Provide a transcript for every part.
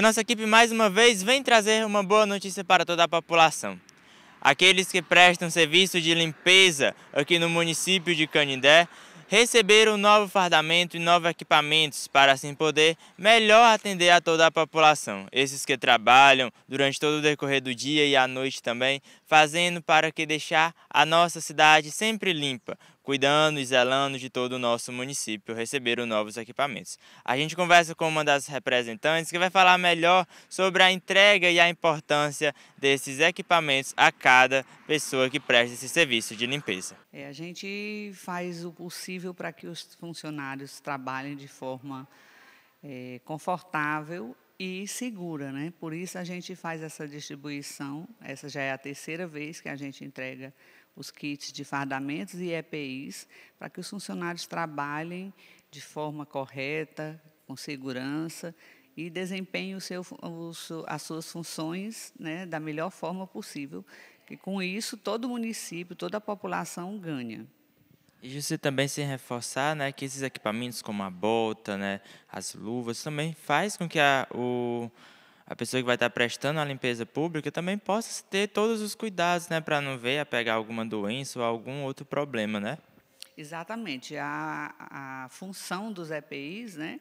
A nossa equipe mais uma vez vem trazer uma boa notícia para toda a população. Aqueles que prestam serviço de limpeza aqui no município de Canindé receberam novo fardamento e novos equipamentos para assim poder melhor atender a toda a população. Esses que trabalham durante todo o decorrer do dia e à noite também fazendo para que deixar a nossa cidade sempre limpa, cuidando e zelando de todo o nosso município, os novos equipamentos. A gente conversa com uma das representantes que vai falar melhor sobre a entrega e a importância desses equipamentos a cada pessoa que presta esse serviço de limpeza. É, a gente faz o possível para que os funcionários trabalhem de forma é, confortável e segura, né? Por isso a gente faz essa distribuição. Essa já é a terceira vez que a gente entrega os kits de fardamentos e EPIs para que os funcionários trabalhem de forma correta, com segurança e desempenhem o seu, o, as suas funções né, da melhor forma possível. E com isso todo o município, toda a população ganha. E você também se reforçar, né, que esses equipamentos como a bota, né, as luvas, também faz com que a, o, a pessoa que vai estar prestando a limpeza pública também possa ter todos os cuidados, né, para não ver a pegar alguma doença ou algum outro problema, né? Exatamente. A, a função dos EPIs, né,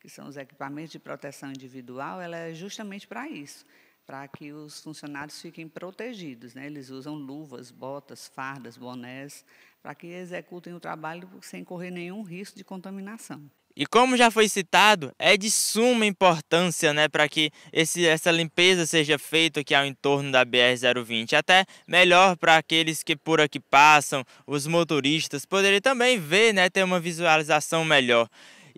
que são os equipamentos de proteção individual, ela é justamente para isso para que os funcionários fiquem protegidos. Né? Eles usam luvas, botas, fardas, bonés, para que executem o trabalho sem correr nenhum risco de contaminação. E como já foi citado, é de suma importância né, para que esse, essa limpeza seja feita aqui ao entorno da BR-020. Até melhor para aqueles que por aqui passam, os motoristas, poderem também ver, né, ter uma visualização melhor.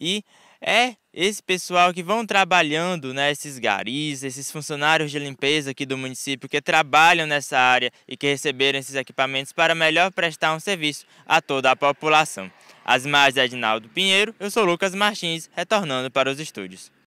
E é esse pessoal que vão trabalhando, né, esses garis, esses funcionários de limpeza aqui do município que trabalham nessa área e que receberam esses equipamentos para melhor prestar um serviço a toda a população. As mais é Edinaldo Pinheiro, eu sou Lucas Martins, retornando para os estúdios.